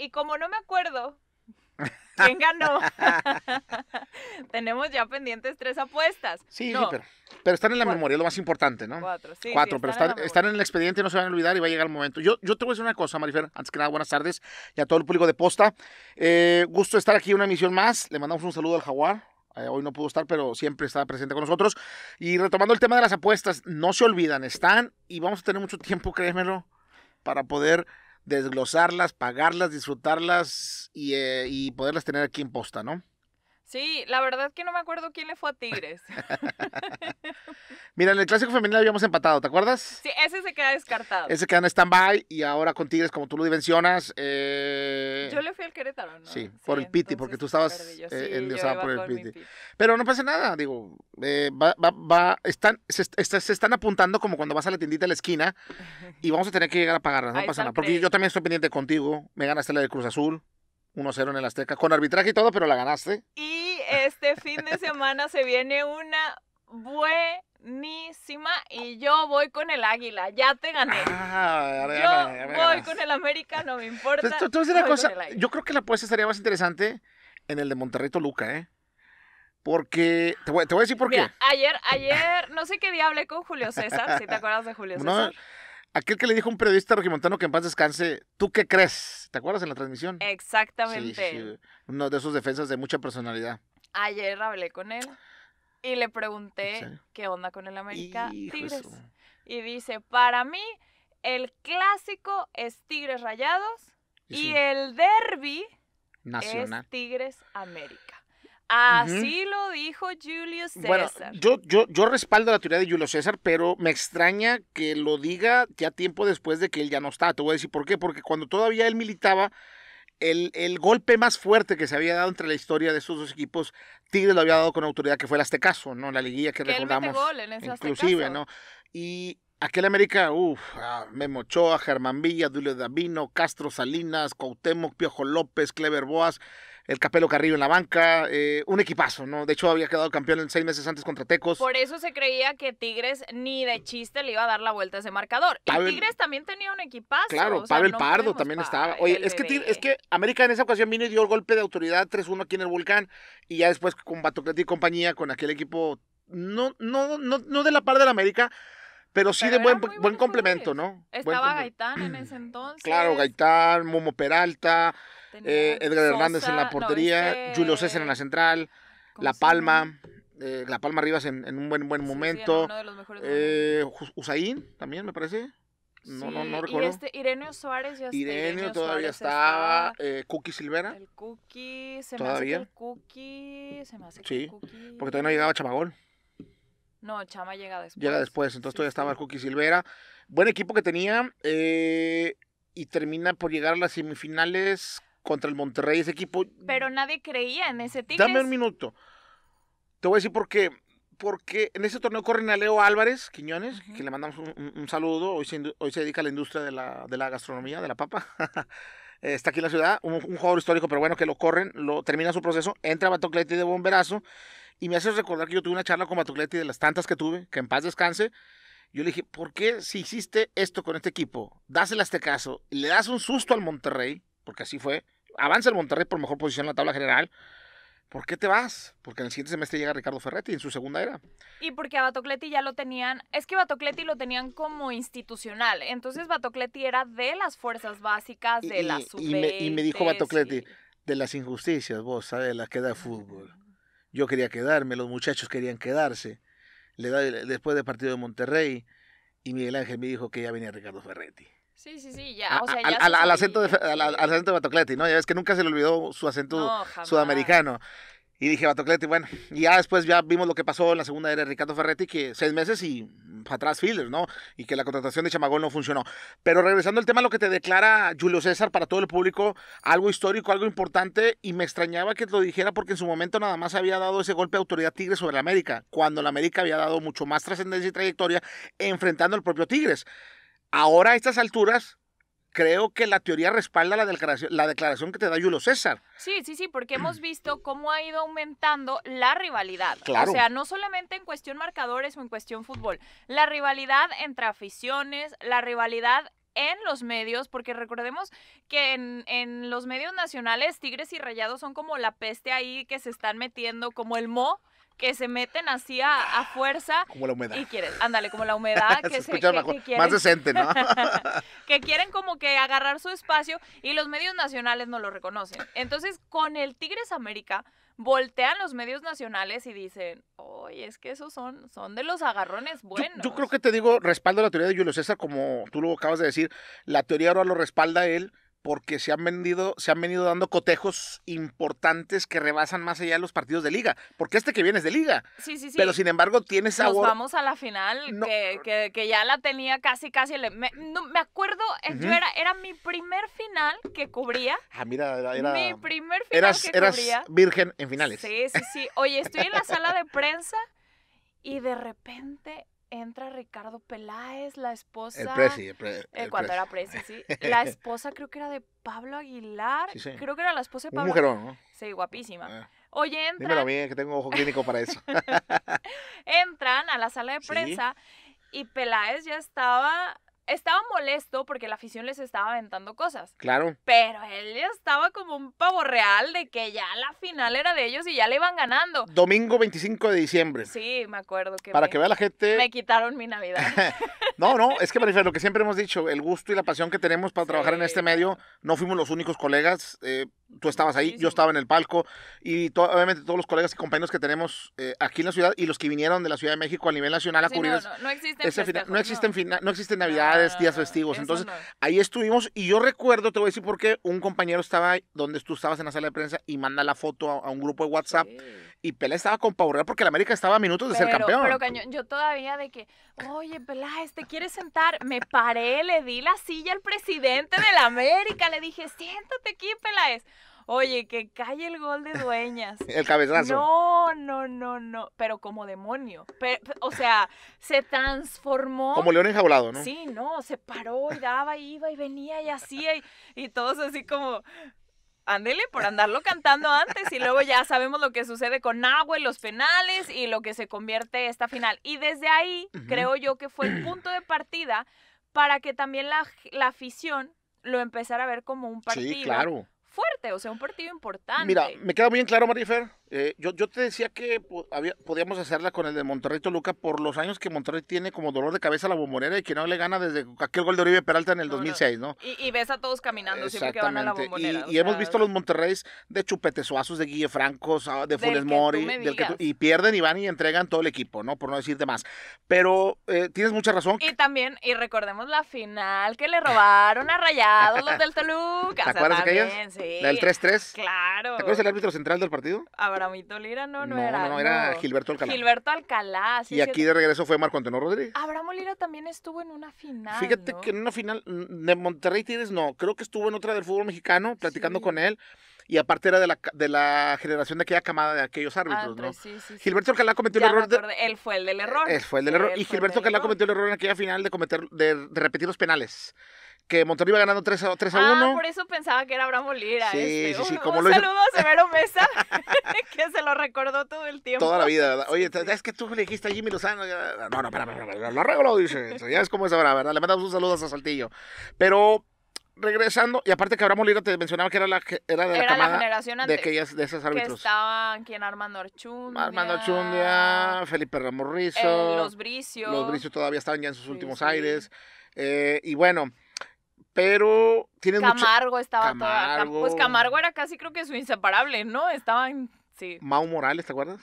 y como no me acuerdo quién ganó, tenemos ya pendientes tres apuestas. Sí, pero, están en la memoria, lo más importante, ¿no? Cuatro, sí. Cuatro, pero están, en el expediente, no se van a olvidar y va a llegar el momento. Yo, yo te voy a decir una cosa, Marifer, antes que nada, buenas tardes y a todo el público de Posta. Eh, gusto estar aquí una emisión más. Le mandamos un saludo al Jaguar, eh, hoy no pudo estar, pero siempre está presente con nosotros. Y retomando el tema de las apuestas, no se olvidan, están y vamos a tener mucho tiempo, créemelo, para poder desglosarlas, pagarlas, disfrutarlas eh, y, poderlas tener aquí en posta, ¿no? Sí, la verdad que no me acuerdo quién le fue a Tigres. Mira, en el clásico femenino habíamos empatado, ¿te acuerdas? Sí, ese se queda descartado. Ese queda en stand-by y ahora con Tigres, como tú lo dimensionas. Eh, yo le fui al Querétaro, ¿no? Sí, por el Piti, porque tú estabas eh, sí, por el piti. Pero no pasa nada, digo. Eh, va, va, están, se, están apuntando como cuando vas a la tiendita de la esquina y vamos a tener que llegar a pagarlas, no pasa nada. Porque yo también estoy pendiente contigo, me ganaste la de Cruz Azul. 1-0 en el Azteca, con arbitraje y todo, pero la ganaste. Y este fin de semana se viene una buenísima y yo voy con el Águila, ya te gané. Ah, yo voy con el América, no me importa. tú, cosa, yo creo que la apuesta estaría más interesante en el de Monterrey Toluca, ¿eh? Porque, te voy, a decir por qué. Ayer, ayer, no sé qué día hablé con Julio César, si te acuerdas de Julio César. Aquel que le dijo a un periodista regimontano que en paz descanse, ¿tú qué crees? ¿Te acuerdas en la transmisión? Exactamente. uno de esos defensas de mucha personalidad. Ayer hablé con él y le pregunté qué onda con el América Tigres. Y dice, para mí, el clásico es Tigres Rayados y, el derby es Tigres América. Así lo dijo Julio César. yo, yo, yo respaldo la teoría de Julio César, pero me extraña que lo diga ya tiempo después de que él ya no está. Te voy a decir por qué. Porque cuando todavía él militaba, el, el golpe más fuerte que se había dado entre la historia de estos dos equipos, Tigres lo había dado con autoridad, que fue el Aztecaso, ¿no? La liguilla que, que recordamos. Gol en ese inclusive, ¿no? Y aquel América, uff, Memo Ochoa, Germán Villa, Julio Davino, Castro Salinas, Cuauhtémoc, Piojo López, Clever Boas el Capelo Carrillo en la banca, eh, un equipazo, ¿no? De hecho, había quedado campeón en seis meses antes contra Tecos. Por eso se creía que Tigres ni de chiste le iba a dar la vuelta a ese marcador. y Tigres también tenía un equipazo. Claro, Pablo el Pardo también estaba. Oye, es que, es que América en esa ocasión vino y dio el golpe de autoridad 3-1 aquí en el Volcán y ya después con Batocleti y compañía, con aquel equipo, no, no, no, no de la par del América, pero sí de buen, buen, complemento, ¿no? Estaba Gaitán en ese entonces. Claro, Gaitán, Momo Peralta, eh, Edgar Hernández en la portería, Julio César en la central, La Palma. Eh, la Palma Rivas en, un buen buen momento. Eh, Usain también, me parece. No, no, no recuerdo. Y este Ireneo Suárez ya está. Irene todavía estaba. Cookie Silvera. El Cookie. Se me hace el Cookie. Se me hace Cookie. Porque todavía no llegaba Chamagol. No, Chama llega después. Llega después. Entonces todavía estaba Cookie Silvera. Buen equipo que tenía. y termina por llegar a las semifinales contra el Monterrey, ese equipo. Pero nadie creía en ese Tigres. Dame un minuto. Te voy a decir por qué. Porque en ese torneo corren a Leo Álvarez Quiñones, que le mandamos un, un, saludo. Hoy se, hoy se, dedica a la industria de la, de la gastronomía, de la papa. Eh, está aquí en la ciudad, un, jugador histórico, pero bueno, que lo corren, lo termina su proceso, entra a Batocleti de bomberazo. Y me hace recordar que yo tuve una charla con Batocleti de las tantas que tuve, que en paz descanse. Yo le dije, ¿por qué si hiciste esto con este equipo, Dásela este caso, le das un susto al Monterrey, porque así fue. Avanza el Monterrey por mejor posición en la tabla general. ¿Por qué te vas? Porque en el siguiente semestre llega Ricardo Ferretti en su segunda era. Y porque a Batocleti ya lo tenían, es que Batocleti lo tenían como institucional. Entonces Batocleti era de las fuerzas básicas de la sub y me, dijo Batocleti, de las injusticias, vos sabes, la queda de fútbol. Yo quería quedarme, los muchachos querían quedarse. Le da, después del partido de Monterrey, y Miguel Ángel me dijo que ya venía Ricardo Ferretti. Sí, sí, sí, ya. al, acento de, al, Batocleti, ¿no? Ya ves que nunca se le olvidó su acento sudamericano. Y dije, Batocleti, bueno, y ya después ya vimos lo que pasó en la segunda era de Ricardo Ferretti, que seis meses y atrás Fielder ¿no? Y que la contratación de Chamagol no funcionó. Pero regresando al tema, lo que te declara Julio César para todo el público, algo histórico, algo importante, y me extrañaba que lo dijera porque en su momento nada más había dado ese golpe de autoridad Tigres sobre la América, cuando la América había dado mucho más trascendencia y trayectoria enfrentando al propio Tigres. Ahora a estas alturas, creo que la teoría respalda la declaración, la declaración que te da Julio César. Sí, sí, sí, porque hemos visto cómo ha ido aumentando la rivalidad. O sea, no solamente en cuestión marcadores o en cuestión fútbol, la rivalidad entre aficiones, la rivalidad en los medios, porque recordemos que en, en los medios nacionales Tigres y Rayados son como la peste ahí que se están metiendo, como el mo que se meten así a, fuerza. Como la humedad. Y quieren, ándale, como la humedad. que se, quieren, más decente, ¿no? que quieren como que agarrar su espacio y los medios nacionales no lo reconocen. Entonces, con el Tigres América, voltean los medios nacionales y dicen, oye, es que esos son, son de los agarrones buenos. Yo, yo, creo que te digo, respaldo la teoría de Julio César, como tú lo acabas de decir, la teoría ahora lo respalda él porque se han vendido, se han venido dando cotejos importantes que rebasan más allá de los partidos de liga. Porque este que viene es de liga. Sí, sí, sí. Pero sin embargo tienes Nos vamos a la final, que, ya la tenía casi, casi. Me, acuerdo, eh, era, era mi primer final que cubría. Ah, mira, era. mi primer final que eras cubría. virgen en finales. Sí, sí, sí. Oye, estoy en la sala de prensa y de repente entra Ricardo Peláez, la esposa. El presi, eh, cuando era presi, sí. La esposa creo que era de Pablo Aguilar. Creo que era la esposa de Pablo. Un mujerón, ¿no? Sí, guapísima. Ah. Oye, entran. Dímelo bien, que tengo ojo clínico para eso. entran a la sala de prensa y Peláez ya estaba estaba molesto porque la afición les estaba aventando cosas. Claro. Pero él ya estaba como un pavo real de que ya la final era de ellos y ya le iban ganando. Domingo 25 de diciembre. Sí, me acuerdo que. Para que vea la gente. Me quitaron mi Navidad. no, no, es que Marifer, lo que siempre hemos dicho, el gusto y la pasión que tenemos para trabajar en este medio, no fuimos los únicos colegas. Eh, tú estabas ahí, yo estaba en el palco y obviamente todos los colegas y compañeros que tenemos eh, aquí en la ciudad y los que vinieron de la Ciudad de México a nivel nacional a cubrir. No, no, no, existen no, existen navidades, días festivos. Entonces ahí estuvimos y yo recuerdo, te voy a decir por qué, un compañero estaba ahí donde tú estabas en la sala de prensa y manda la foto a, un grupo de WhatsApp y Pelé estaba con porque la América estaba a minutos de ser campeón. yo todavía de que, oye, Peláez, ¿te quieres sentar? Me paré, le di la silla al presidente de la América, le dije, siéntate aquí, Peláez. Oye, que cae el gol de Dueñas. el cabezazo. No, no, no, no. Pero como demonio. o sea, se transformó. Como león enjaulado, ¿no? Sí, no, se paró y daba, iba y venía y hacía y, todos así como, Ándele por andarlo cantando antes y luego ya sabemos lo que sucede con y los penales y lo que se convierte esta final. Y desde ahí creo yo que fue el punto de partida para que también la, la afición lo empezara a ver como un partido. Sí, claro fuerte, o sea, un partido importante. Mira, me queda muy bien claro, Marifer, eh, yo, yo, te decía que podíamos hacerla con el de Monterrey Toluca por los años que Monterrey tiene como dolor de cabeza a la bombonera y que no le gana desde aquel gol de Oribe Peralta en el 2006, ¿no? Y, ves a todos caminando siempre que van a la bombonera. Y, hemos visto los Monterreys de chupetesuazos, de Guille Francos, ah, de Funes Mori, del que y pierden y van y entregan todo el equipo, ¿no? Por no decirte más. Pero eh, tienes mucha razón. Y también, y recordemos la final que le robaron a Rayados los del Toluca. ¿Te acuerdas de Sí. La del 3-3. Claro. ¿Te acuerdas el árbitro central del partido? A ver, Abramito Lira, no, no, no era. No, era Gilberto Alcalá. Gilberto Alcalá. Sí y aquí de regreso fue Marco Antonio Rodríguez. Abraham Lira también estuvo en una final. Fíjate que en una final de Monterrey Tigres, no, creo que estuvo en otra del fútbol mexicano, platicando con él. Y aparte era de la, de la generación de aquella camada de aquellos ah, árbitros, ¿no? Sí, sí, Gilberto Alcalá cometió el error. Él fue el del error. Él fue el del error. y Gilberto Alcalá cometió el error en aquella final de cometer, de, de repetir los penales que Monterrey iba ganando 3 a, 3 a ah, por eso pensaba que era Abraham Lira. Sí, este, sí, sí. Un, como un saludo a Severo Mesa, que se lo recordó todo el tiempo. Toda la vida. Oye, es que tú le dijiste a Jimmy Lozano. No, no, para, para, lo arreglo, dice. Ya es como es ahora, ¿verdad? Le mandamos un saludo a Saltillo. Pero regresando, y aparte que Abraham Lira te mencionaba que era la era de la, camada generación antes, de aquellas de esas árbitros. estaban quien Armando Archundia, Armando Archundia, Felipe Ramorrizo, eh, los Bricios. Los Bricios todavía estaban ya en sus últimos aires. Eh, y bueno, pero tiene Camargo estaba Camargo. Pues Camargo era casi creo que su inseparable, ¿no? Estaban Sí. Mau Morales, ¿te acuerdas?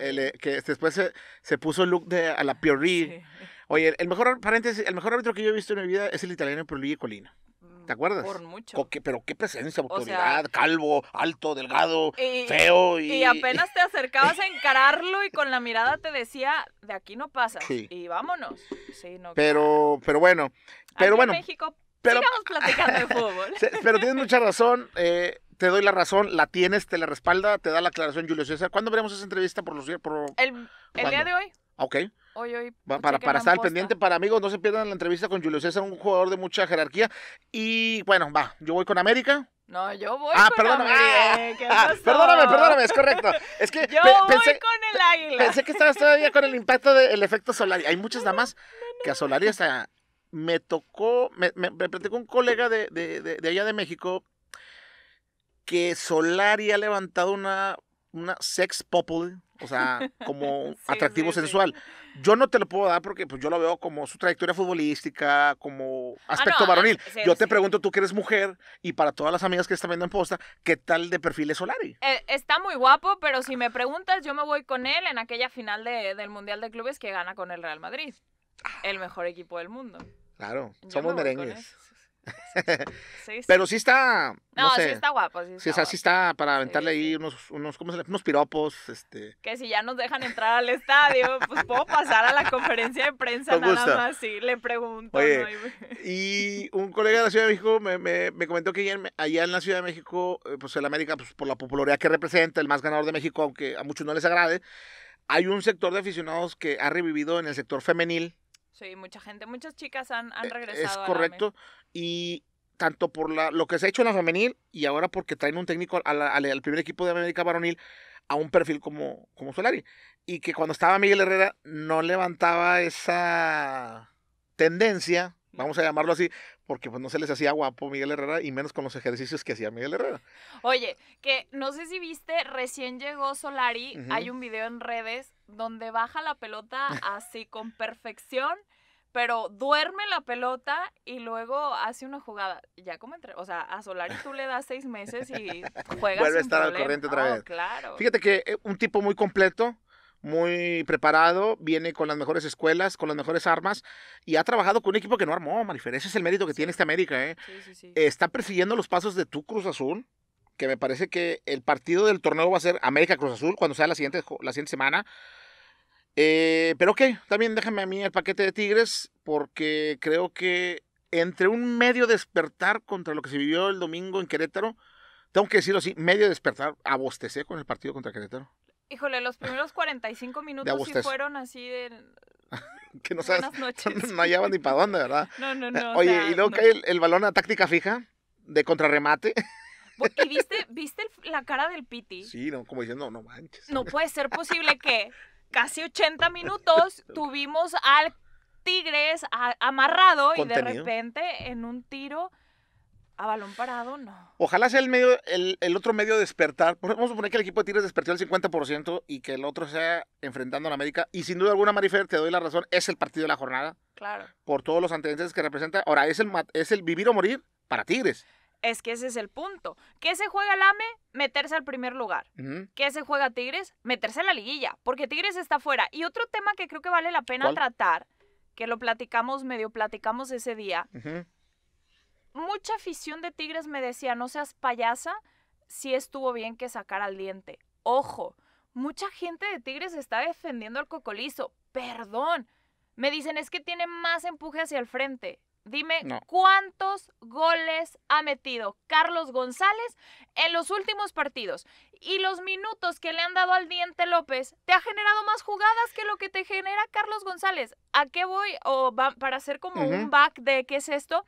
Eh, que después se, puso el look de a la Piorri. Oye, el, mejor paréntesis, el mejor árbitro que yo he visto en mi vida es el italiano Piorri Colina. ¿Te mm, acuerdas? Por mucho. pero qué presencia, autoridad, calvo, alto, delgado, feo. Y... apenas te acercabas a encararlo y con la mirada te decía, de aquí no pasas. Y vámonos. Sí, no, pero, pero bueno. Pero bueno. En México pero, platicando de fútbol. pero tienes mucha razón. Eh, te doy la razón, la tienes, te la respalda, te da la aclaración Julio César. ¿Cuándo veremos esa entrevista por los El, día de hoy. Ok. Hoy, hoy. para, para estar pendiente, para amigos, no se pierdan la entrevista con Julio César, un jugador de mucha jerarquía. Y bueno, va, yo voy con América. No, yo voy ah, con perdóname. América. Ah, ah perdóname, perdóname, es correcto. Es que yo pensé, voy con el águila. Pensé que estabas todavía con el impacto del efecto solar. Hay muchas damas que a Solari hasta me tocó, me, me, un colega de, allá de México que Solari ha levantado una, una sex popple, o sea, como atractivo sexual. Yo no te lo puedo dar porque pues, yo lo veo como su trayectoria futbolística, como ah, aspecto varonil. yo te pregunto, tú que eres mujer, y para todas las amigas que están viendo en posta, ¿qué tal de perfil es Solari? Eh, está muy guapo, pero si me preguntas, yo me voy con él en aquella final del Mundial de Clubes que gana con el Real Madrid, el mejor equipo del mundo. Claro, somos merengues. Pero sí está. No, sí está guapo. Sí, está, está para aventarle ahí unos, unos, piropos. Este. Que si ya nos dejan entrar al estadio, pues puedo pasar a la conferencia de prensa nada más. Sí, le pregunto. Y un colega de la Ciudad de México me, me, me comentó que allá, en, la Ciudad de México, eh, pues el América, pues por la popularidad que representa, el más ganador de México, aunque a muchos no les agrade, hay un sector de aficionados que ha revivido en el sector femenil Sí, mucha gente, muchas chicas han, eh, regresado. Es correcto. Y tanto por la, lo que se ha hecho en la femenil y ahora porque traen un técnico al primer equipo de América Varonil a un perfil como, como Solari. Y que cuando estaba Miguel Herrera no levantaba esa tendencia, vamos a llamarlo así, porque pues no se les hacía guapo Miguel Herrera y menos con los ejercicios que hacía Miguel Herrera. Oye, que no sé si viste, recién llegó Solari, hay un video en redes donde baja la pelota así con perfección, pero duerme la pelota y luego hace una jugada. Ya como entre, o sea, a Solari tú le das seis meses y juegas. Vuelve a estar al corriente otra vez. claro. Fíjate que eh, un tipo muy completo, muy preparado, viene con las mejores escuelas, con las mejores armas y ha trabajado con un equipo que no armó, Marifer. Ese es el mérito que tiene este América. ¿eh? Sí, sí, está persiguiendo los pasos de tu Cruz Azul que me parece que el partido del torneo va a ser América Cruz Azul cuando sea la siguiente, la siguiente semana. Eh, pero ok, también déjame a mí el paquete de Tigres porque creo que entre un medio despertar contra lo que se vivió el domingo en Querétaro, tengo que decirlo así, medio despertar, abostecé con el partido contra Querétaro. Híjole, los primeros 45 minutos sí fueron así de... que no sabes, no hallaban ni para dónde, ¿verdad? No, no, eh, no. Oye, y luego cae el, balón a táctica fija de contrarremate. Y la cara del Piti. Sí, no, como diciendo, no, manches. No puede ser posible que casi 80 minutos tuvimos al Tigres amarrado y de repente en un tiro a balón parado, no. Ojalá sea el medio, el, otro medio despertar. Vamos a suponer que el equipo de Tigres despertó el 50% y que el otro sea enfrentando a la América. Y sin duda alguna, Marifer, te doy la razón, es el partido de la jornada. Claro. Por todos los antecedentes que representa. Ahora, es el, es el vivir o morir para Tigres. Es que ese es el punto. ¿Qué se juega el AME? Meterse al primer lugar. que ¿Qué se juega Tigres? Meterse a la liguilla, porque Tigres está fuera. Y otro tema que creo que vale la pena tratar, que lo platicamos, medio platicamos ese día. Mucha afición de Tigres me decía, no seas payasa, si estuvo bien que sacar al diente. Ojo, mucha gente de Tigres está defendiendo al cocolizo. Perdón. Me dicen, es que tiene más empuje hacia el frente. Dime cuántos goles ha metido Carlos González en los últimos partidos. Y los minutos que le han dado al diente López te ha generado más jugadas que lo que te genera Carlos González. ¿A qué voy? O para hacer como un back de qué es esto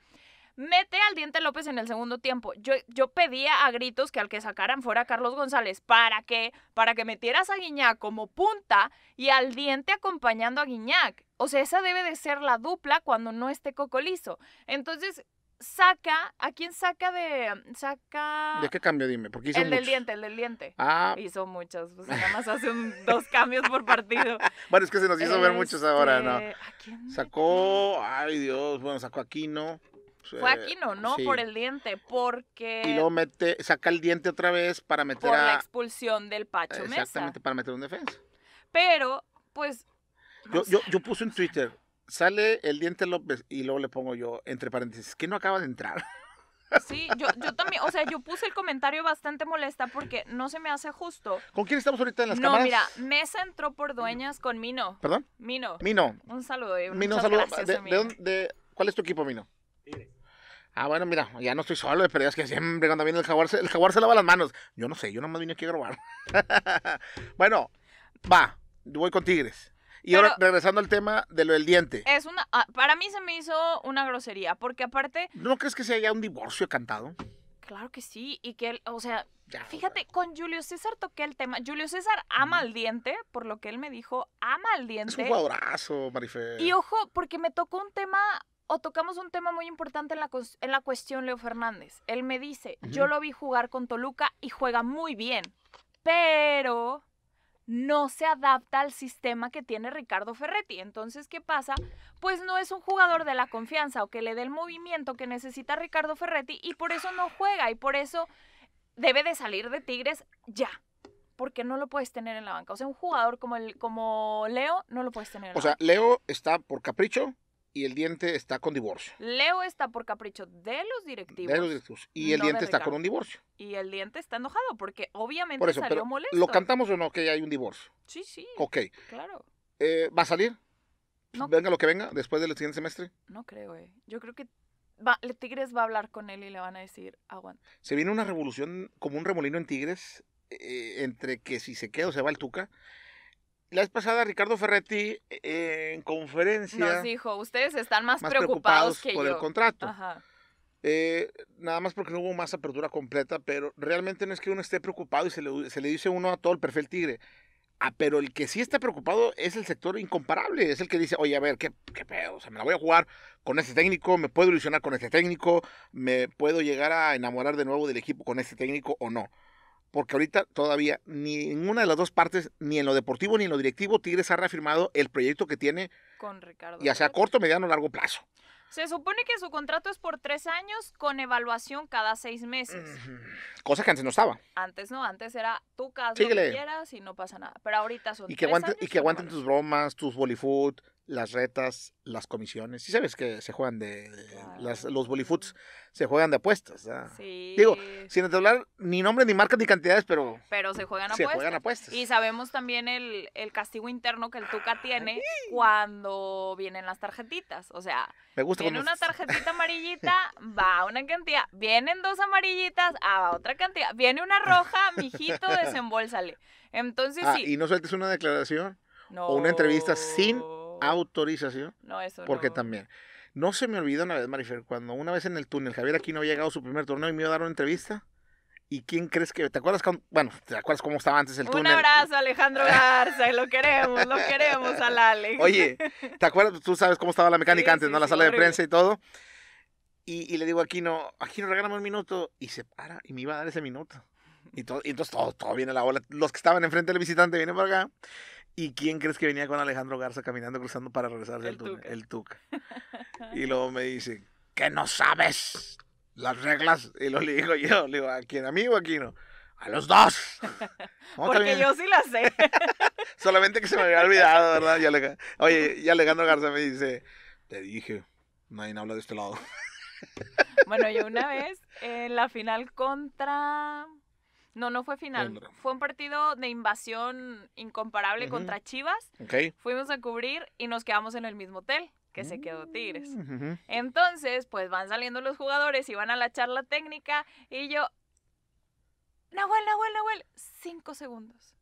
mete al diente López en el segundo tiempo. Yo, yo pedía a gritos que al que sacaran fuera Carlos González. ¿Para qué? Para que metieras a Guiñac como punta y al diente acompañando a Guiñac. O sea, esa debe de ser la dupla cuando no esté cocolizo. Entonces, saca, ¿a quién saca de. saca. ¿De qué cambio, dime? Porque hizo el del diente, el del diente. Ah. Hizo muchos. Pues nada más hace dos cambios por partido. bueno, es que se nos hizo ver muchos ahora, ¿no? Este, ¿A quién? Sacó. Ay, Dios, bueno, sacó a Aquino. Fue aquí no no por el diente, porque... Y luego mete, saca el diente otra vez para meter por la expulsión del Pacho Mesa. Exactamente, para meter un defensa. Pero, pues... yo, puse en Twitter, sale el diente López y luego le pongo yo, entre paréntesis, que no acaba de entrar. Sí, yo, yo también, o sea, yo puse el comentario bastante molesta porque no se me hace justo. ¿Con quién estamos ahorita en las cámaras? No, mira, Mesa entró por dueñas con Mino. ¿Perdón? Mino. Mino. Un saludo. Mino, un saludo. de, de, dónde, ¿Cuál es tu equipo, Mino? Ah, bueno, mira, ya no estoy solo, pero es que siempre cuando viene el jaguar, el jaguar se lava las manos. Yo no sé, yo nomás vine aquí a grabar. bueno, va, voy con Tigres. Y ahora regresando al tema de lo del diente. Es una ah, para mí se me hizo una grosería, porque aparte ¿No crees que se haya un divorcio cantado? Claro que sí, y que él, o sea, fíjate, con Julio César toqué el tema. Julio César ama el diente, por lo que él me dijo, ama el diente. Es un jugadorazo, Marifé. Y ojo, porque me tocó un tema o tocamos un tema muy importante en la, cuestión Leo Fernández. Él me dice, yo lo vi jugar con Toluca y juega muy bien, pero no se adapta al sistema que tiene Ricardo Ferretti. Entonces, ¿qué pasa? Pues no es un jugador de la confianza o que le dé el movimiento que necesita Ricardo Ferretti y por eso no juega y por eso debe de salir de Tigres ya. Porque no lo puedes tener en la banca. O sea, un jugador como, el, como Leo no lo puedes tener en la O sea, Leo está por capricho, y el diente está con divorcio. Leo está por capricho de los directivos. De los directivos. Y el diente está con un divorcio. Y el diente está enojado porque obviamente eso, salió molesto. ¿Lo cantamos o no que hay un divorcio? Sí, sí. Ok. Claro. Eh, ¿Va a salir? Venga lo que venga después del siguiente semestre. No creo, eh. Yo creo que va, Tigres va a hablar con él y le van a decir, aguanta. Se viene una revolución como un remolino en Tigres eh, entre que si se queda o se va el Tuca la vez pasada Ricardo Ferretti eh, en conferencia nos dijo, ustedes están más, preocupados, por el contrato. Eh, nada más porque no hubo más apertura completa, pero realmente no es que uno esté preocupado y se le, dice uno a todo el perfil tigre. Ah, pero el que sí está preocupado es el sector incomparable, es el que dice, oye, a ver, ¿qué, qué pedo? me la voy a jugar con este técnico, me puedo ilusionar con este técnico, me puedo llegar a enamorar de nuevo del equipo con este técnico o no porque ahorita todavía ninguna de las dos partes, ni en lo deportivo ni en lo directivo, Tigres ha reafirmado el proyecto que tiene con Ricardo. Ya sea corto, mediano o largo plazo. Se supone que su contrato es por tres años con evaluación cada seis meses. Cosa que antes no estaba. Antes no, antes era tu caso lo quieras y no pasa nada. Pero ahorita son y que aguanten, Y que aguanten tus bromas, tus Bollywood, las retas, las comisiones. si sabes que se juegan de... los bolifuts se juegan de apuestas. Ah. Digo, sin hablar ni nombre, ni marcas, ni cantidades, pero... Pero se juegan apuestas. Y sabemos también el, castigo interno que el Tuca ah, tiene cuando vienen las tarjetitas. O sea, Me viene una tarjetita amarillita, va una cantidad. Vienen dos amarillitas, ah, va otra cantidad. Viene una roja, mijito, desembolsale. Entonces ah, sí. Y no sueltes una declaración o una entrevista sin autorización. No, eso Porque también. No se me olvidó una vez, Marifer, cuando una vez en el túnel Javier Aquino había llegado a su primer torneo y me iba a dar una entrevista. ¿Y quién crees que.? ¿Te acuerdas, bueno, ¿te acuerdas cómo estaba antes el túnel? Un abrazo, Alejandro Garza. lo queremos, lo queremos al Ale. Oye, ¿te acuerdas? Tú sabes cómo estaba la mecánica antes, ¿no? La sala de prensa y todo. Y, y, le digo a Aquino, Aquino, regálame un minuto. Y se para y me iba a dar ese minuto. Y, todo, entonces todo, todo viene a la ola. Los que estaban enfrente del visitante vienen por acá. ¿Y quién crees que venía con Alejandro Garza caminando, cruzando para regresar el túnel? El Tuca. Y luego me dice, ¿qué no sabes las reglas? Y lo le digo yo, le digo, ¿a quién? ¿A mí o a quién no? A los dos. Porque yo sí las sé. Solamente que se me había olvidado, ¿verdad? oye, y Alejandro Garza me dice, te dije, nadie habla de este lado. bueno, yo una vez en la final contra no, no fue final. Fue un partido de invasión incomparable contra Chivas. Fuimos a cubrir y nos quedamos en el mismo hotel que se quedó Tigres. Mm, Entonces, pues van saliendo los jugadores y van a la charla técnica y yo, Nahuel, Nahuel, Nahuel, cinco segundos.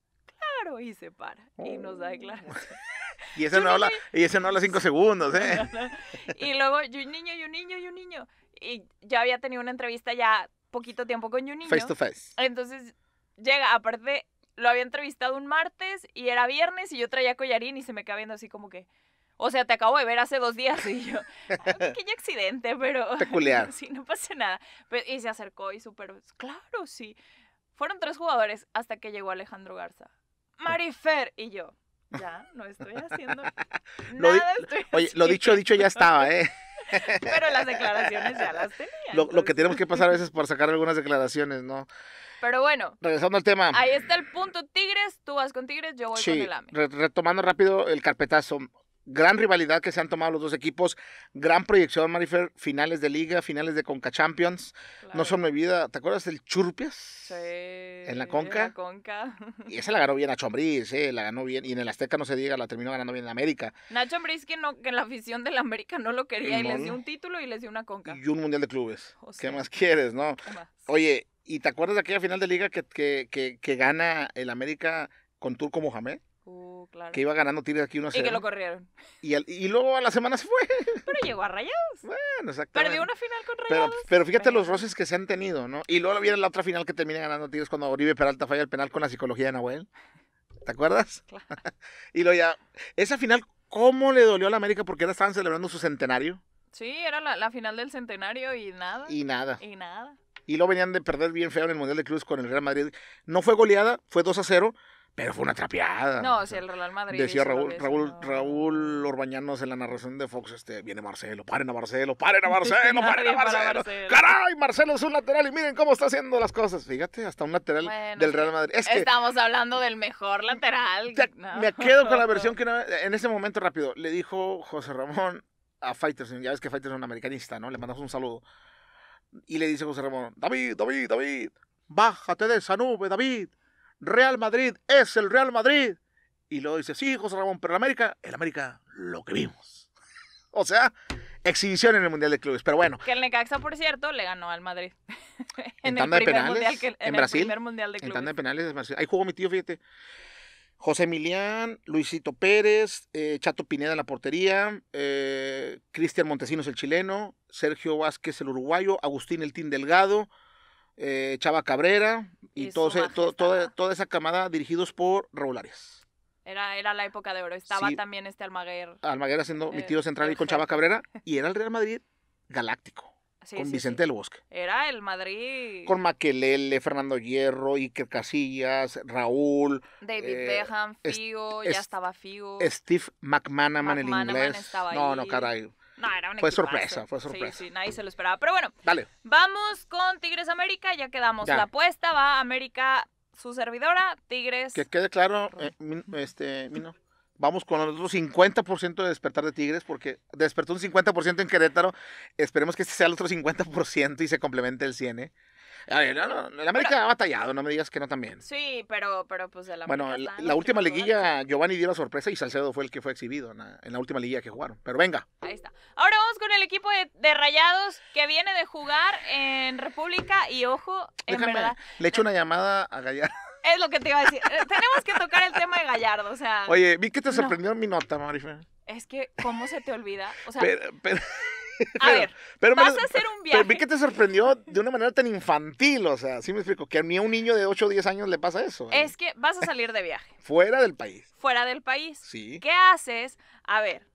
Claro, y se para y nos da declaración. Oh. y ese, no habla, y ese no habla cinco segundos, ¿eh? y luego, yo un niño, yo un niño, yo un niño. Y ya había tenido una entrevista ya poquito tiempo con Juninho. Face to face. Entonces llega, aparte lo había entrevistado un martes y era viernes y yo traía collarín y se me cae viendo así como que, o sea, te acabo de ver hace dos días y yo, pequeño ah, accidente, pero... Peculiar. sí, no pasa nada. y se acercó y súper, claro, sí. Fueron tres jugadores hasta que llegó Alejandro Garza. Marifer y yo. Ya, no estoy haciendo. nada Oye, lo dicho, dicho ya estaba, ¿eh? Pero las declaraciones ya las tenía. Lo, que tenemos que pasar a veces por sacar algunas declaraciones, ¿no? Pero bueno. Regresando al tema. Ahí está el punto Tigres, tú vas con Tigres, yo voy con el AME. retomando rápido el carpetazo gran rivalidad que se han tomado los dos equipos, gran proyección, Marifer, finales de liga, finales de Conca Champions. No son mi vida, ¿te acuerdas del Churpias? Sí. En la Conca. La Y esa la ganó bien a Chombriz, eh, la ganó bien. Y en el Azteca no se diga, la terminó ganando bien en América. Nacho Ambriz que, no, que en la afición del América no lo quería y, le les dio un título y les dio una Conca. Y un Mundial de Clubes. ¿Qué más quieres, no? Oye, ¿y te acuerdas de aquella final de liga que, que, que gana el América con Turco Mohamed? Uh, que iba ganando Tigres aquí 1 Y que lo corrieron. Y, y, luego a la semana se fue. Pero llegó a Rayados. Bueno, exactamente. Perdió una final con Rayados. Pero, fíjate los roces que se han tenido, ¿no? Y luego viene la otra final que termina ganando Tigres cuando Oribe Peralta falla el penal con la psicología de Nahuel. ¿Te acuerdas? y luego ya. Esa final, ¿cómo le dolió a la América? Porque ahora estaban celebrando su centenario. Sí, era la, final del centenario y nada. Y nada. Y nada. Y luego venían de perder bien feo en el Mundial de Clubes con el Real Madrid. No fue goleada, fue 2 a 0 pero fue una trapeada. No, si el Real Madrid. Decía Raúl, Raúl, Raúl Orbañanos en la narración de Fox, este, viene Marcelo, paren a Marcelo, paren a Marcelo, paren a Marcelo. Caray, Marcelo es un lateral y miren cómo está haciendo las cosas. Fíjate, hasta un lateral del Real Madrid. estamos hablando del mejor lateral. Me quedo con la versión que en ese momento rápido le dijo José Ramón a Fighters, ya ves que Fighters es un americanista, ¿no? Le mandamos un saludo. Y le dice José Ramón, David, David, David, bájate de esa nube, David Real Madrid es el Real Madrid. Y luego dice, sí, José Ramón, pero el América, el América, lo que vimos. o sea, exhibición en el Mundial de Clubes, pero bueno. Que el Necaxa, por cierto, le ganó al Madrid. en, el de penales, en, el primer Mundial de Clubes. En penales, Ahí jugó mi tío, fíjate. José Emilián, Luisito Pérez, eh, Chato Pineda en la portería, eh, Cristian Montesinos el chileno, Sergio Vázquez el uruguayo, Agustín El Tin Delgado, eh, Chava Cabrera y, todo toda, toda, esa camada dirigidos por regulares. Era, era la época de oro. Estaba también este Almaguer. Almaguer haciendo mi eh, tío central y con Chava Cabrera. Y era el Real Madrid galáctico. con Vicente del Bosque. Era el Madrid. Con Maquelele, Fernando Hierro, Iker Casillas, Raúl. David eh, Beckham, Figo, ya estaba Figo. Steve McManaman, el inglés. no, no, caray. Fue sorpresa, fue sorpresa. Sí, sí, nadie se lo esperaba. Pero bueno, Dale. vamos con Tigres América, ya quedamos. La apuesta va América, su servidora, Tigres. Que quede claro, eh, este, Mino. Vamos con los otro 50% de despertar de Tigres, porque despertó un 50% en Querétaro. Esperemos que este sea el otro 50% y se complemente el 100, a no, no, el América ha batallado, no me digas que no también. Sí, pero, pero pues el América. Bueno, la, última liguilla, Giovanni dio la sorpresa y Salcedo fue el que fue exhibido en la, última liguilla que jugaron. Pero venga. Ahí está. Ahora vamos con el equipo de, Rayados que viene de jugar en República y ojo, en verdad. Le echo una llamada a Gallardo. Es lo que te iba a decir. Eh, tenemos que tocar el tema de Gallardo, o sea. Oye, vi que te sorprendió mi nota, Marife. Es que, ¿cómo se te olvida? O sea. A ver, vas a hacer un viaje. Pero vi que te sorprendió de una manera tan infantil, o sea, sí me explico, que a mí a un niño de 8 o 10 años le pasa eso. ¿eh? Es que vas a salir de viaje. Fuera del país. Fuera del país. Sí. ¿Qué haces? A ver,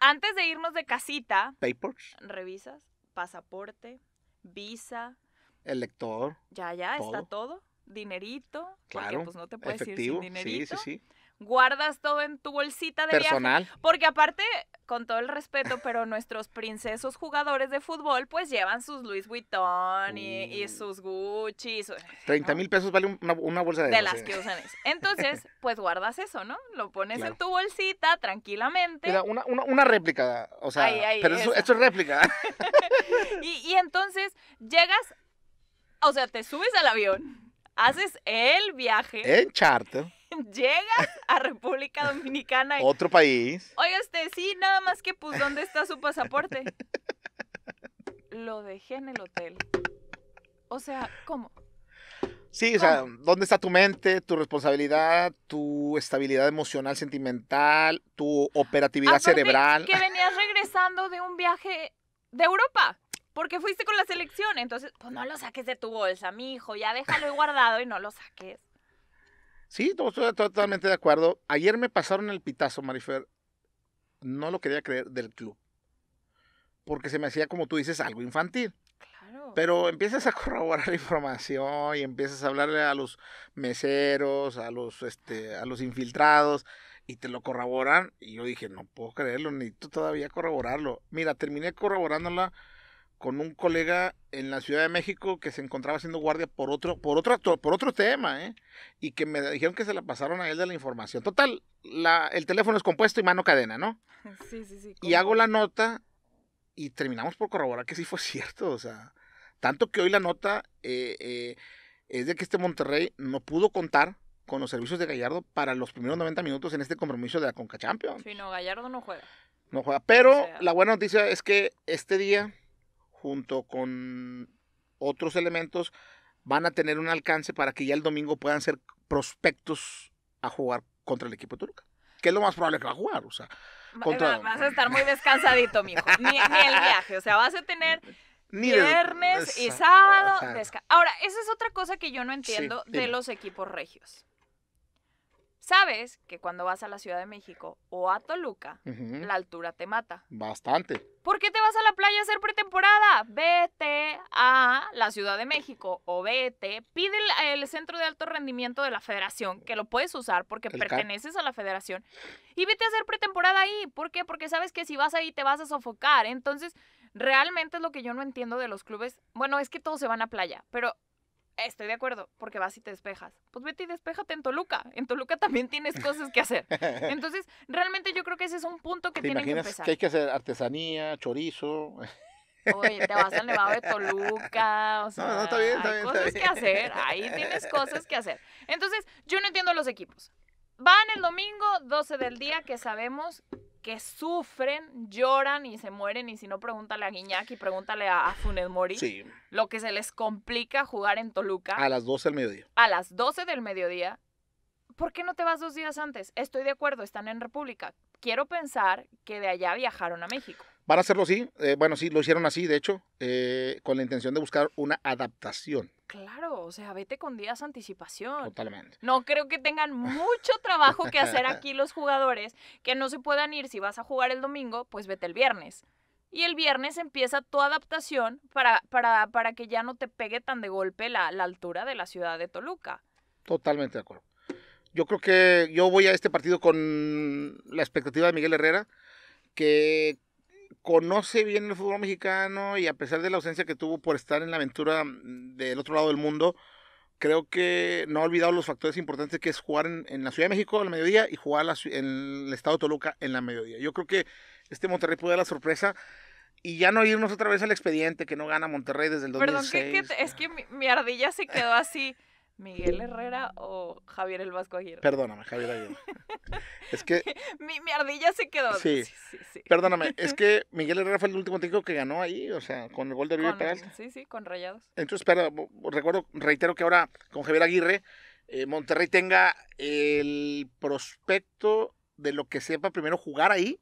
antes de irnos de casita. Papers. Revisas, pasaporte, visa. El lector. Ya, ya, está todo. Dinerito. Claro. Porque, pues no te puedes efectivo, ir sin dinerito. Sí, sí, sí guardas todo en tu bolsita de viaje. Porque aparte, con todo el respeto, pero nuestros princesos jugadores de fútbol, pues llevan sus Louis Vuitton y, mm. sus Gucci. 30 mil pesos vale una, bolsa de De las que usan Entonces, pues guardas eso, ¿no? Lo pones en tu bolsita tranquilamente. Mira, una, una, réplica, o sea, pero eso, es réplica. y, y entonces llegas, o sea, te subes al avión, haces el viaje. En charter llegas a República Dominicana. Otro país. oye este sí, nada más que pues, ¿dónde está su pasaporte? Lo dejé en el hotel. O sea, ¿cómo? Sí, o sea, ¿dónde está tu mente, tu responsabilidad, tu estabilidad emocional, sentimental, tu operatividad cerebral? Que venías regresando de un viaje de Europa, porque fuiste con la selección. Entonces, pues no lo saques de tu bolsa, mi hijo, ya déjalo guardado y no lo saques. Sí, estoy totalmente de acuerdo. Ayer me pasaron el pitazo, Marifer. No lo quería creer del club. Porque se me hacía, como tú dices, algo infantil. Claro. Pero empiezas a corroborar la información y empiezas a hablarle a los meseros, a los, este, a los infiltrados, y te lo corroboran. Y yo dije, no puedo creerlo, necesito todavía corroborarlo. Mira, terminé corroborándola con un colega en la Ciudad de México que se encontraba haciendo guardia por otro, por otro, por otro tema, ¿eh? Y que me dijeron que se la pasaron a él de la información. Total, la, el teléfono es compuesto y mano cadena, ¿no? Sí, sí, sí. Y hago la nota y terminamos por corroborar que sí fue cierto, o sea, tanto que hoy la nota eh, eh, es de que este Monterrey no pudo contar con los servicios de Gallardo para los primeros 90 minutos en este compromiso de la Conca Champions. Sí, no, Gallardo no juega. No juega, pero la buena noticia es que este día junto con otros elementos, van a tener un alcance para que ya el domingo puedan ser prospectos a jugar contra el equipo turco, Que es lo más probable que va a jugar, o sea. Contra... Vas a estar muy descansadito, mijo. Ni, el viaje, o sea, vas a tener viernes y sábado. Ahora, esa es otra cosa que yo no entiendo de los equipos regios. Sabes que cuando vas a la Ciudad de México o a Toluca, la altura te mata. Bastante. ¿Por qué te vas a la playa a hacer pretemporada? Vete a la Ciudad de México o vete, pide el, centro de alto rendimiento de la federación, que lo puedes usar porque perteneces a la federación, y vete a hacer pretemporada ahí. ¿Por qué? Porque sabes que si vas ahí te vas a sofocar. Entonces, realmente es lo que yo no entiendo de los clubes. Bueno, es que todos se van a playa, pero Estoy de acuerdo, porque vas y te despejas. Pues vete y despejate en Toluca. En Toluca también tienes cosas que hacer. Entonces, realmente yo creo que ese es un punto que tiene tienen que empezar. Que hay que hacer artesanía, chorizo. Oye, te vas al Nevado de Toluca, o sea, no, no, está bien, está hay cosas que hacer, ahí tienes cosas que hacer. Entonces, yo no entiendo los equipos. Van el domingo 12 del día que sabemos que sufren, lloran y se mueren. Y si no, pregúntale a Guiñac y pregúntale a, Funes Mori. Sí. Lo que se les complica jugar en Toluca. A las 12 del mediodía. A las 12 del mediodía. ¿Por qué no te vas dos días antes? Estoy de acuerdo, están en República. Quiero pensar que de allá viajaron a México. Van a hacerlo así, eh, bueno, sí, lo hicieron así, de hecho, eh, con la intención de buscar una adaptación. Claro o sea, vete con días de anticipación. Totalmente. No creo que tengan mucho trabajo que hacer aquí los jugadores, que no se puedan ir si vas a jugar el domingo, pues vete el viernes. Y el viernes empieza tu adaptación para, para, para que ya no te pegue tan de golpe la, la altura de la ciudad de Toluca. Totalmente de acuerdo. Yo creo que yo voy a este partido con la expectativa de Miguel Herrera, que conoce bien el fútbol mexicano y a pesar de la ausencia que tuvo por estar en la aventura mm, del otro lado del mundo, creo que no ha olvidado los factores importantes que es jugar en, la Ciudad de México al mediodía y jugar en el estado de Toluca en la mediodía. Yo creo que este Monterrey puede dar la sorpresa y ya no irnos otra vez al expediente que no gana Monterrey desde el 2016. Perdón, es que mi, ardilla se quedó así. ¿Miguel Herrera o Javier el Vasco Aguirre? Perdóname, Javier Aguirre. es que... Mi, ardilla se quedó. Sí. Sí, sí, Perdóname, es que Miguel Herrera fue el último técnico que ganó ahí, o sea, con el gol de Río Peralta. Sí, sí, con rayados. Entonces, pero, recuerdo, reitero que ahora con Javier Aguirre, eh, Monterrey tenga el prospecto de lo que sepa primero jugar ahí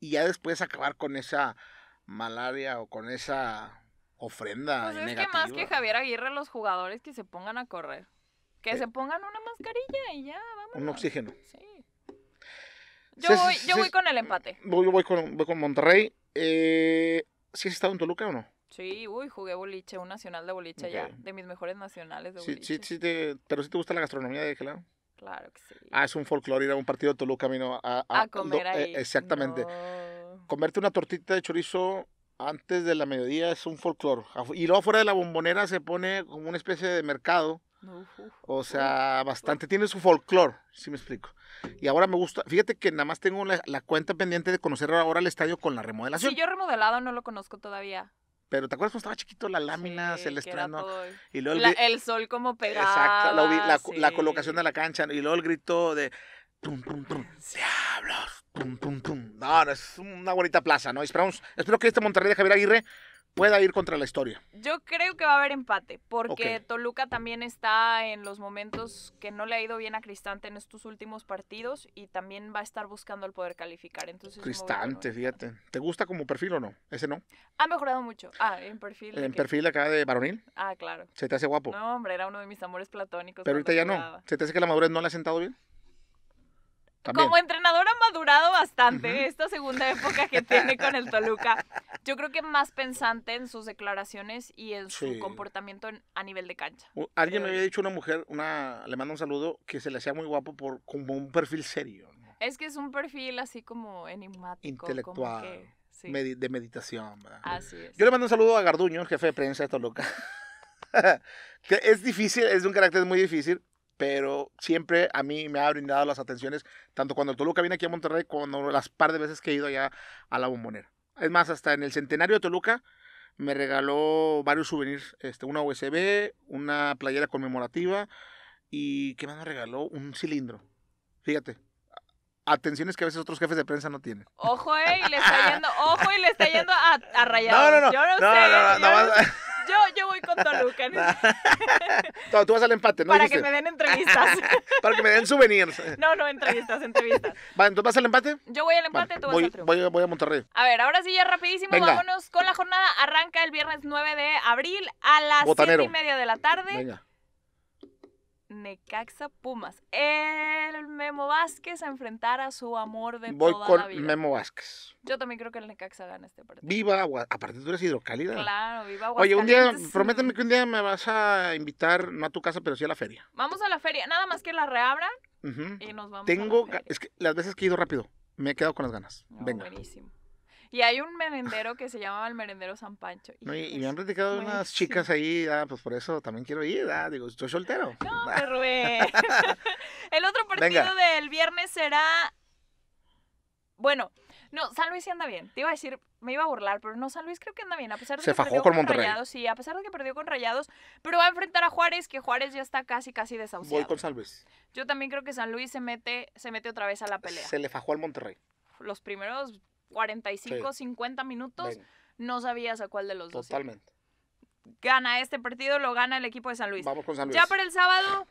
y ya después acabar con esa malaria o con esa ofrenda. Pues es que más que Javier Aguirre, los jugadores que se pongan a correr. Que se pongan una mascarilla y ya, vamos. Un oxígeno. Sí. Yo, voy, con el empate. Yo voy, con, Monterrey. Eh, ¿Sí has estado en Toluca o no? Sí, uy, jugué boliche, un nacional de boliche ya, de mis mejores nacionales de boliche. Sí, sí, pero sí te gusta la gastronomía de gelado. Claro que sí. Ah, es un folclore ir a un partido de Toluca, vino a, comer eh, ahí. exactamente. Comerte una tortita de chorizo antes de la mediodía es un folclore. Y luego afuera de la bombonera se pone como una especie de mercado. O sea, bastante tiene su folclore, si me explico. Y ahora me gusta, fíjate que nada más tengo la, cuenta pendiente de conocer ahora el estadio con la remodelación. Sí, yo remodelado no lo conozco todavía. Pero ¿te acuerdas cuando estaba chiquito las láminas, el estreno? Y el... sol como pegado. Exacto, la, colocación de la cancha y luego el grito de tum, tum, Diablos. Tum, es una bonita plaza, ¿no? Esperamos, espero que este Monterrey de Javier Aguirre pueda ir contra la historia. Yo creo que va a haber empate, porque Toluca también está en los momentos que no le ha ido bien a Cristante en estos últimos partidos y también va a estar buscando el poder calificar. Cristante, fíjate. ¿Te gusta como perfil o no? ¿Ese no? Ha mejorado mucho. Ah, en perfil. ¿En perfil acá de varonil? Ah, claro. ¿Se te hace guapo? No, hombre, era uno de mis amores platónicos. Pero ahorita ya no. ¿Se te hace que la madurez no le ha sentado bien? Como entrenador ha madurado bastante esta segunda época que tiene con el Toluca. Yo creo que más pensante en sus declaraciones y en su comportamiento a nivel de cancha. Alguien me había eh, dicho una mujer, una le mando un saludo, que se le hacía muy guapo por como un perfil serio. Es que es un perfil así como enigmático. Intelectual. de meditación. Así es. Yo le mando un saludo a Garduño, jefe de prensa de Toluca. que es difícil, es de un carácter muy difícil pero siempre a mí me ha brindado las atenciones, tanto cuando el Toluca viene aquí a Monterrey, como las par de veces que he ido allá a la bombonera. Es más, hasta en el centenario de Toluca me regaló varios souvenirs, este, una USB, una playera conmemorativa y ¿qué más me regaló? Un cilindro. Fíjate, atenciones que a veces otros jefes de prensa no tienen. Ojo, eh, y le está yendo, ojo, y le está yendo a, a No, no, no. Yo no, no sé. No, no, yo, yo, yo, con Toluca. ¿no? Tú vas al empate, ¿no? Para que me den entrevistas. Para que me den souvenirs. No, no, entrevistas, entrevistas. Va, ¿entonces vas al empate? Yo voy al empate, tú vas a al Voy, a Monterrey. A ver, ahora sí ya rapidísimo, vámonos con la jornada. Arranca el viernes 9 de abril a las 7 y media de la tarde. Venga. Necaxa Pumas. El Memo Vázquez a enfrentar a su amor de Voy toda con la vida. Memo Vázquez. Yo también creo que el Necaxa gana este partido. Viva Agua. Aparte tú eres hidrocálida. Claro, viva Agua. Oye, un día, prométeme que un día me vas a invitar, no a tu casa, pero sí a la feria. Vamos a la feria, nada más que la reabra y nos vamos. Tengo, es que las veces que he ido rápido, me he quedado con las ganas. Venga. Buenísimo. Y hay un merendero que se llama el merendero San Pancho. Y, me han platicado unas chicas ahí, ah, pues por eso también quiero ir, ah, digo, estoy soltero. No, pero el otro partido del viernes será... Bueno, no, San Luis sí anda bien. Te iba a decir, me iba a burlar, pero no, San Luis creo que anda bien. A pesar de Se que fajó perdió con Monterrey. Rayados, sí, a pesar de que perdió con Rayados, pero va a enfrentar a Juárez, que Juárez ya está casi, casi desahuciado. Voy con San Luis. Yo también creo que San Luis se mete, se mete otra vez a la pelea. Se le fajó al Monterrey. Los primeros 45, 50 minutos, no sabías a cuál de los dos. Totalmente. Gana este partido, lo gana el equipo de San Luis. Vamos con San Luis. Ya para el sábado,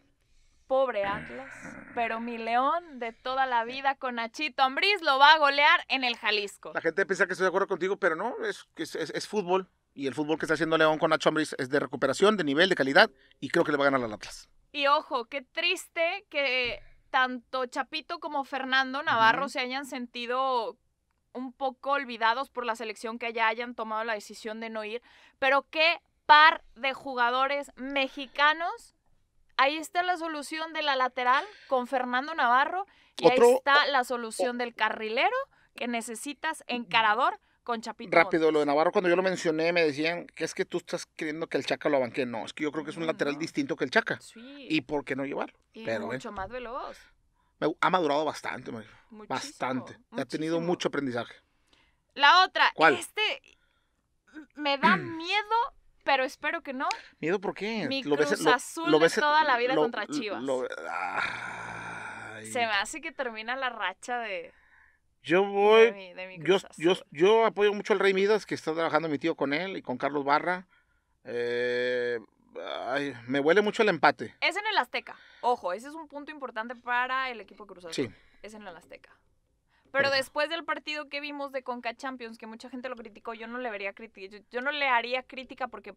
pobre Atlas, pero mi león de toda la vida con Nachito Ambriz lo va a golear en el Jalisco. La gente piensa que estoy de acuerdo contigo, pero no, es, es, fútbol. Y el fútbol que está haciendo León con Nacho Ambriz es de recuperación, de nivel, de calidad, y creo que le va a ganar al Atlas. Y ojo, qué triste que tanto Chapito como Fernando Navarro se hayan sentido un poco olvidados por la selección que ya hayan tomado la decisión de no ir, pero qué par de jugadores mexicanos. Ahí está la solución de la lateral con Fernando Navarro y ahí está la solución del carrilero que necesitas mm, encarador con Chapito. Rápido, lo de Navarro, cuando yo lo mencioné, me decían que es que tú estás queriendo que el Chaca lo banque. No, es que yo creo que es un lateral distinto que el Chaca. ¿Y por qué no llevarlo? Pero, mucho más veloz ha madurado bastante, bastante. Ha tenido mucho aprendizaje. La otra, este me da mm. miedo, pero espero que no. ¿Miedo por qué? Mi lo Azul de toda la vida contra Chivas. Se me hace que termina la racha de... Yo voy... mi, yo, yo, apoyo mucho al Rey Midas, que está trabajando mi tío con él y con Carlos Barra. Eh, me huele mucho el empate. Es en el Azteca. Ojo, ese es un punto importante para el equipo Cruz Azul. Sí. Es en el Azteca. Pero después del partido que vimos de Conca Champions, que mucha gente lo criticó, yo no le vería crítica. Yo, no le haría crítica porque.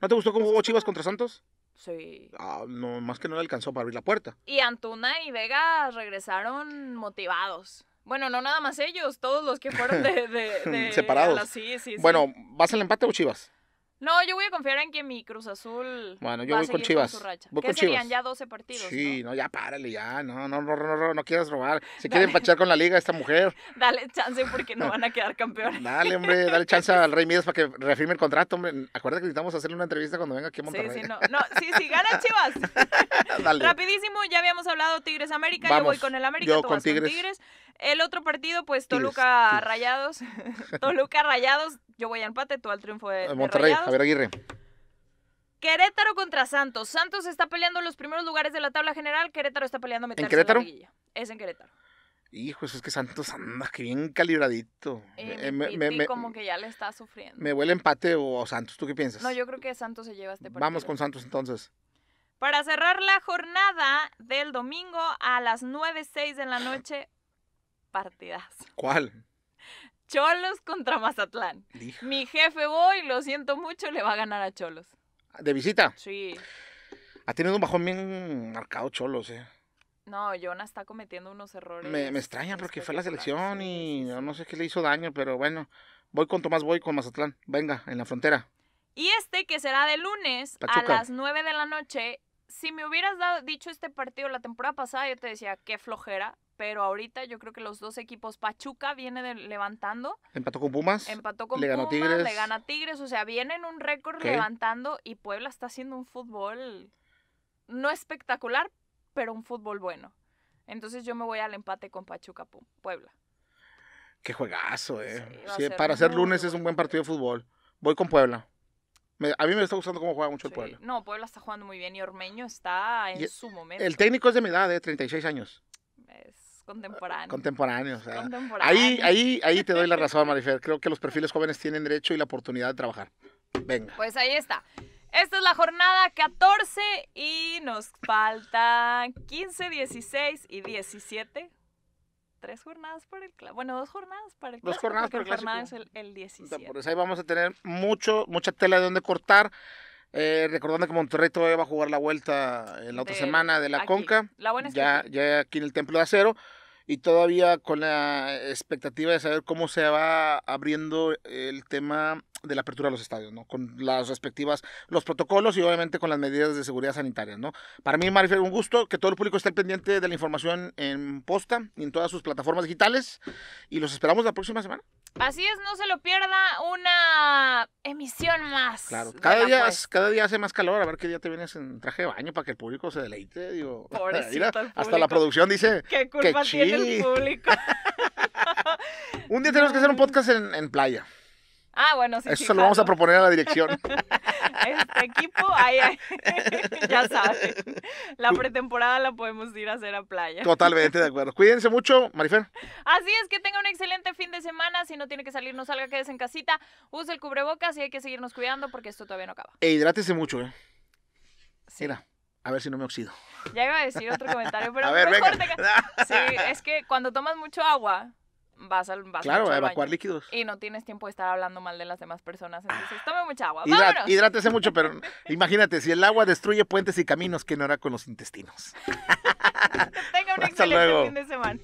¿No te gustó cómo jugó pues, Chivas contra Santos? Sí. Ah, no, más que no le alcanzó para abrir la puerta. Y Antuna y Vega regresaron motivados. Bueno, no nada más ellos, todos los que fueron de. Separados. Bueno, ¿vas al empate o Chivas? No, yo voy a confiar en que mi Cruz Azul. Bueno, yo voy con Chivas. Voy con Chivas. ya 12 partidos. Sí, no, ya párale, ya. No, no, no, no, no, no quieras robar. Se quiere empachar con la liga esta mujer. Dale chance porque no van a quedar campeones. Dale, hombre, dale chance al Rey Midas para que reafirme el contrato, hombre. Acuérdate que necesitamos hacerle una entrevista cuando venga aquí a Monterrey. Sí, sí, no. No, sí, sí, gana Chivas. dale. Rapidísimo, ya habíamos hablado Tigres América. Yo voy con el América, tú con Tigres. El otro partido, pues Toluca Rayados. Toluca Rayados, yo voy a empate, tú al triunfo de, Monterrey, a Javier Aguirre. Querétaro contra Santos. Santos está peleando los primeros lugares de la tabla general. Querétaro está peleando ¿En Querétaro? En es en Querétaro. Hijo, es que Santos anda que bien calibradito. Eh, me, como que ya le está sufriendo. ¿Me huele empate o Santos? ¿Tú qué piensas? No, yo creo que Santos se lleva este partido. Vamos con Santos entonces. Para cerrar la jornada del domingo a las 9.06 de la noche, partidas. ¿Cuál? Cholos contra Mazatlán. Mi jefe voy, lo siento mucho, le va a ganar a Cholos. ¿De visita? Sí. Ha tenido un bajón bien marcado Cholos, eh. No, Jonah está cometiendo unos errores. Me, extraña porque fue la selección y yo no sé qué le hizo daño, pero bueno, voy con Tomás, voy con Mazatlán. Venga, en la frontera. Y este que será de lunes a las 9 de la noche. Si me hubieras dicho este partido la temporada pasada, yo te decía, qué flojera pero ahorita yo creo que los dos equipos, Pachuca viene levantando. Empató con Pumas. Empató con le ganó Tigres. le gana Tigres, o sea, vienen un récord levantando y Puebla está haciendo un fútbol no espectacular, pero un fútbol bueno. Entonces yo me voy al empate con Pachuca Puebla. Qué juegazo, eh. para hacer lunes es un buen partido de fútbol. Voy con Puebla. a mí me está gustando cómo juega mucho el Puebla. No, Puebla está jugando muy bien y Ormeño está en su momento. El técnico es de mi edad, de eh, 36 años. Contemporáneo. Contemporáneo, o Ahí, ahí, ahí te doy la razón, Marifer. Creo que los perfiles jóvenes tienen derecho y la oportunidad de trabajar. Venga. Pues ahí está. Esta es la jornada 14 y nos faltan 15, 16 y 17 tres jornadas por el clásico. Bueno, dos jornadas para el clásico. Dos jornadas por el clásico. el, 17. Por ahí vamos a tener mucho, mucha tela de donde cortar. Eh, recordando que Monterrey todavía va a jugar la vuelta en la otra semana de la Conca. La buena ya, ya aquí en el Templo de Acero y todavía con la expectativa de saber cómo se va abriendo el tema de la apertura de los estadios, ¿no? Con las respectivas, los protocolos y obviamente con las medidas de seguridad sanitaria, ¿no? Para mí, Marifer, un gusto que todo el público esté pendiente de la información en posta y en todas sus plataformas digitales y los esperamos la próxima semana. Así es, no se lo pierda una emisión más. Claro, cada día, hace más calor, a ver qué día te vienes en traje de baño para que el público se deleite. Digo, hasta la producción dice. ¿Qué culpa tiene el público? un día tenemos que hacer un podcast en playa. Ah, bueno, sí. Eso se lo vamos a proponer a la dirección. este equipo, ahí, ya saben. La pretemporada la podemos ir a hacer a playa. Totalmente de acuerdo. Cuídense mucho, Marifer. Así es, que tenga un excelente fin de semana. Si no tiene que salir, no salga, quédese en casita. Use el cubrebocas y hay que seguirnos cuidando porque esto todavía no acaba. E hidrátese mucho, ¿eh? Sí. Mira, a ver si no me oxido. Ya iba a decir otro comentario, pero a ver, mejor Sí, es que cuando tomas mucho agua, vas al vas Claro, a evacuar líquidos. Y no tienes tiempo de estar hablando mal de las demás personas. Entonces, ah, tome mucha agua. hidrátese mucho, pero imagínate, si el agua destruye puentes y caminos, ¿qué no hará con los intestinos? tenga un Hasta excelente luego. fin de semana.